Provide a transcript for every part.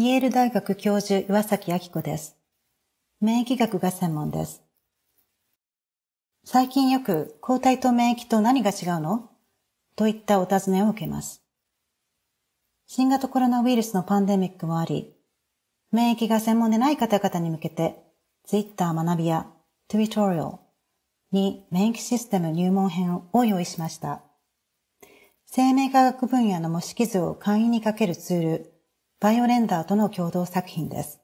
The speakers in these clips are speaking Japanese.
イェール大学教授岩崎明子です。免疫学が専門です。最近よく抗体と免疫と何が違うのといったお尋ねを受けます。新型コロナウイルスのパンデミックもあり、免疫が専門でない方々に向けて、Twitter 学びや Tutorial に免疫システム入門編を用意しました。生命科学分野の模式図を簡易にかけるツール、バイオレンダーとの共同作品です。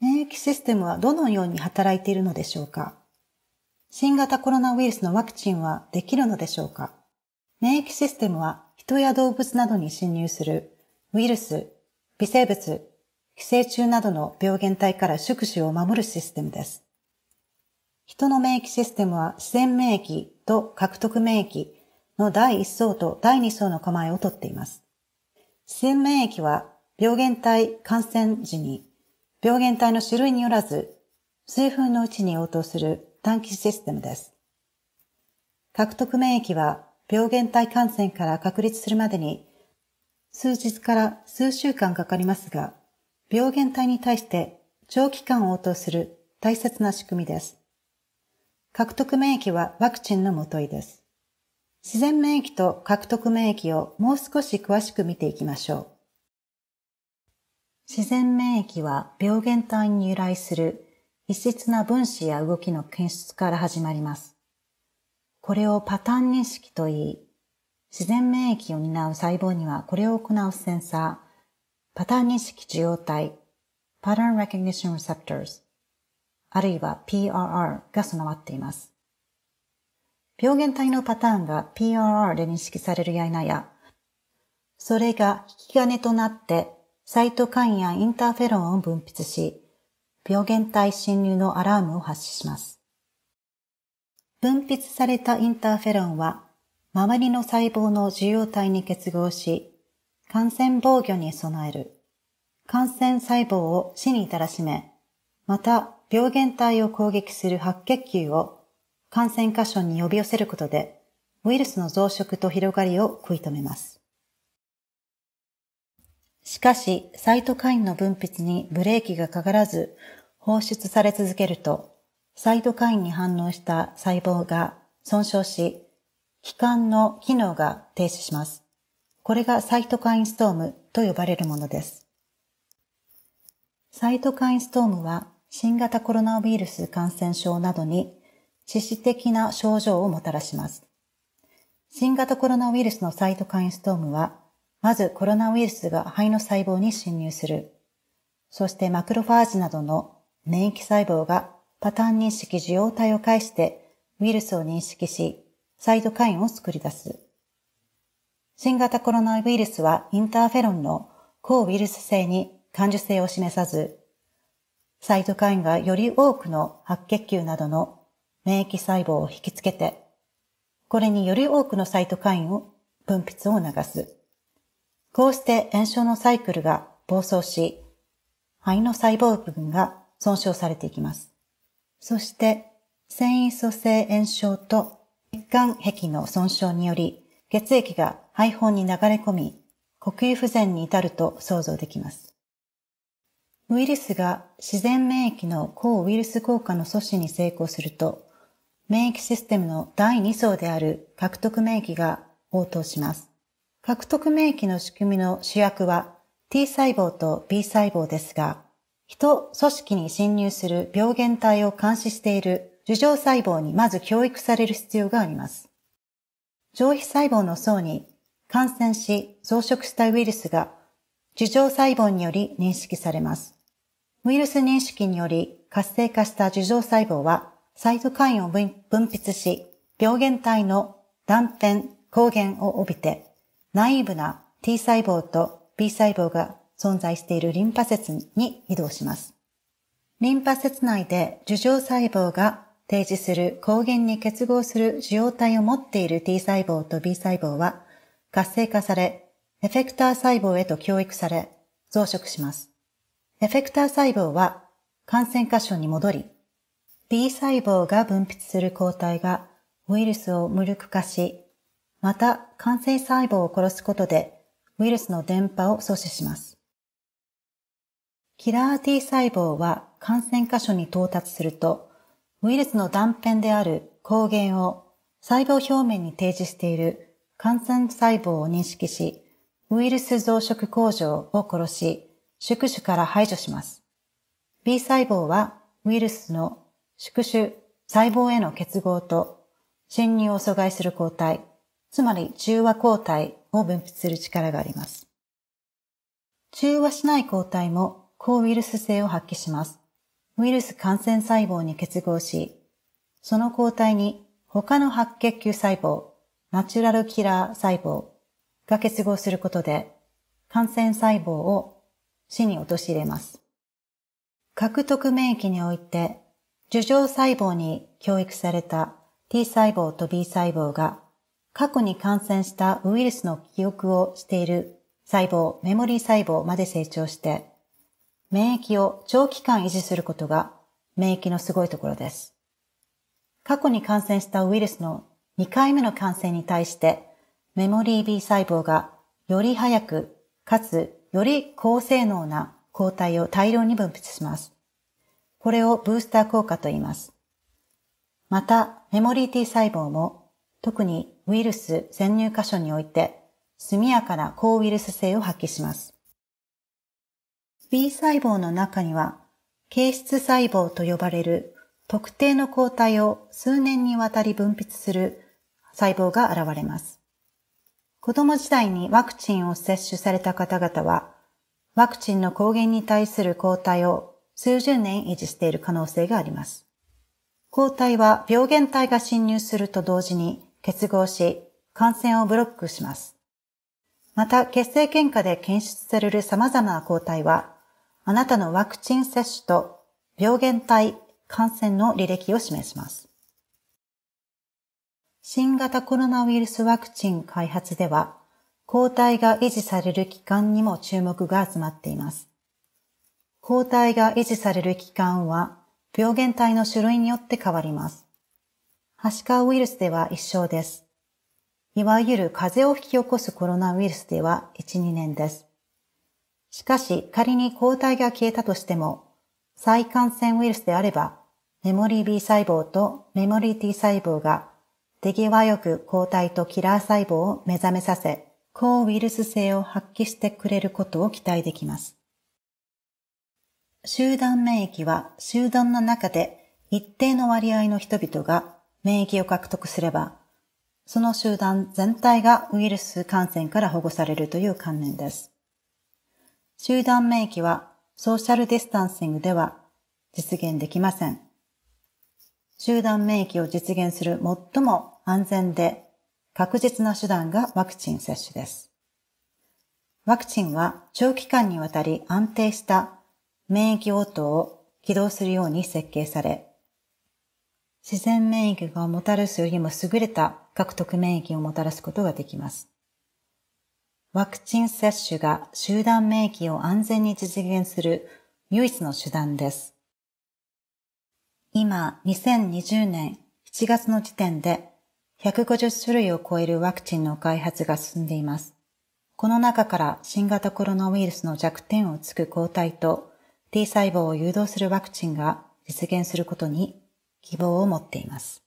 免疫システムはどのように働いているのでしょうか新型コロナウイルスのワクチンはできるのでしょうか免疫システムは人や動物などに侵入するウイルス、微生物、寄生虫などの病原体から宿主を守るシステムです。人の免疫システムは自然免疫と獲得免疫の第1層と第2層の構えをとっています。自然免疫は病原体感染時に、病原体の種類によらず、数分のうちに応答する短期システムです。獲得免疫は病原体感染から確立するまでに数日から数週間かかりますが、病原体に対して長期間応答する大切な仕組みです。獲得免疫はワクチンのもといです。自然免疫と獲得免疫をもう少し詳しく見ていきましょう。自然免疫は病原体に由来する異質な分子や動きの検出から始まります。これをパターン認識と言い、自然免疫を担う細胞にはこれを行うセンサー、パターン認識受容体、Pattern Recognition Receptors、あるいは PRR が備わっています。病原体のパターンが PRR で認識されるや否や、それが引き金となってサイトカインやインターフェロンを分泌し、病原体侵入のアラームを発します。分泌されたインターフェロンは、周りの細胞の受容体に結合し、感染防御に備える。感染細胞を死に至らしめ、また病原体を攻撃する白血球を感染箇所に呼び寄せることで、ウイルスの増殖と広がりを食い止めます。しかし、サイトカインの分泌にブレーキがかからず、放出され続けると、サイトカインに反応した細胞が損傷し、気管の機能が停止します。これがサイトカインストームと呼ばれるものです。サイトカインストームは新型コロナウイルス感染症などに致死的な症状をもたらします。新型コロナウイルスのサイトカインストームはまずコロナウイルスが肺の細胞に侵入する。そしてマクロファージなどの免疫細胞がパターン認識受容体を介してウイルスを認識し、サイドカインを作り出す。新型コロナウイルスはインターフェロンの抗ウイルス性に感受性を示さず、サイドカインがより多くの白血球などの免疫細胞を引きつけて、これにより多くのサイトカインを分泌を促す。こうして炎症のサイクルが暴走し、肺の細胞部分が損傷されていきます。そして、繊維組成炎症と血管壁の損傷により、血液が肺胞に流れ込み、呼吸不全に至ると想像できます。ウイルスが自然免疫の抗ウイルス効果の阻止に成功すると、免疫システムの第2層である獲得免疫が応答します。獲得免疫の仕組みの主役は T 細胞と B 細胞ですが、人組織に侵入する病原体を監視している樹状細胞にまず教育される必要があります。上皮細胞の層に感染し増殖したウイルスが樹状細胞により認識されます。ウイルス認識により活性化した樹状細胞はサイトカインを分泌し、病原体の断片、抗原を帯びて内部な T 細胞と B 細胞が存在しているリンパ節に移動します。リンパ節内で樹状細胞が提示する抗原に結合する受容体を持っている T 細胞と B 細胞は活性化され、エフェクター細胞へと教育され、増殖します。エフェクター細胞は感染箇所に戻り、B 細胞が分泌する抗体がウイルスを無力化し、また、感染細胞を殺すことで、ウイルスの伝播を阻止します。キラー T 細胞は感染箇所に到達すると、ウイルスの断片である抗原を細胞表面に提示している感染細胞を認識し、ウイルス増殖工場を殺し、宿主から排除します。B 細胞はウイルスの宿主細胞への結合と侵入を阻害する抗体、つまり中和抗体を分泌する力があります。中和しない抗体も抗ウイルス性を発揮します。ウイルス感染細胞に結合し、その抗体に他の白血球細胞、ナチュラルキラー細胞が結合することで、感染細胞を死に陥れます。獲得免疫において、樹状細胞に教育された T 細胞と B 細胞が過去に感染したウイルスの記憶をしている細胞、メモリー細胞まで成長して、免疫を長期間維持することが免疫のすごいところです。過去に感染したウイルスの2回目の感染に対して、メモリー B 細胞がより早く、かつより高性能な抗体を大量に分泌します。これをブースター効果と言います。また、メモリー T 細胞も特にウイルス潜入箇所において速やかな抗ウイルス性を発揮します。B 細胞の中には、形質細胞と呼ばれる特定の抗体を数年にわたり分泌する細胞が現れます。子供時代にワクチンを接種された方々は、ワクチンの抗原に対する抗体を数十年維持している可能性があります。抗体は病原体が侵入すると同時に結合し、感染をブロックします。また、血清検査で検出される様々な抗体は、あなたのワクチン接種と病原体感染の履歴を示します。新型コロナウイルスワクチン開発では、抗体が維持される期間にも注目が集まっています。抗体が維持される期間は、病原体の種類によって変わります。ハシカウイルスでは一生です。いわゆる風邪を引き起こすコロナウイルスでは1、2年です。しかし仮に抗体が消えたとしても、再感染ウイルスであれば、メモリー B 細胞とメモリー T 細胞が手際よく抗体とキラー細胞を目覚めさせ、抗ウイルス性を発揮してくれることを期待できます。集団免疫は集団の中で一定の割合の人々が免疫を獲得すれば、その集団全体がウイルス感染から保護されるという観念です。集団免疫はソーシャルディスタンシングでは実現できません。集団免疫を実現する最も安全で確実な手段がワクチン接種です。ワクチンは長期間にわたり安定した免疫応答を起動するように設計され、自然免疫がもたらすよりも優れた獲得免疫をもたらすことができます。ワクチン接種が集団免疫を安全に実現する唯一の手段です。今、2020年7月の時点で150種類を超えるワクチンの開発が進んでいます。この中から新型コロナウイルスの弱点をつく抗体と T 細胞を誘導するワクチンが実現することに希望を持っています。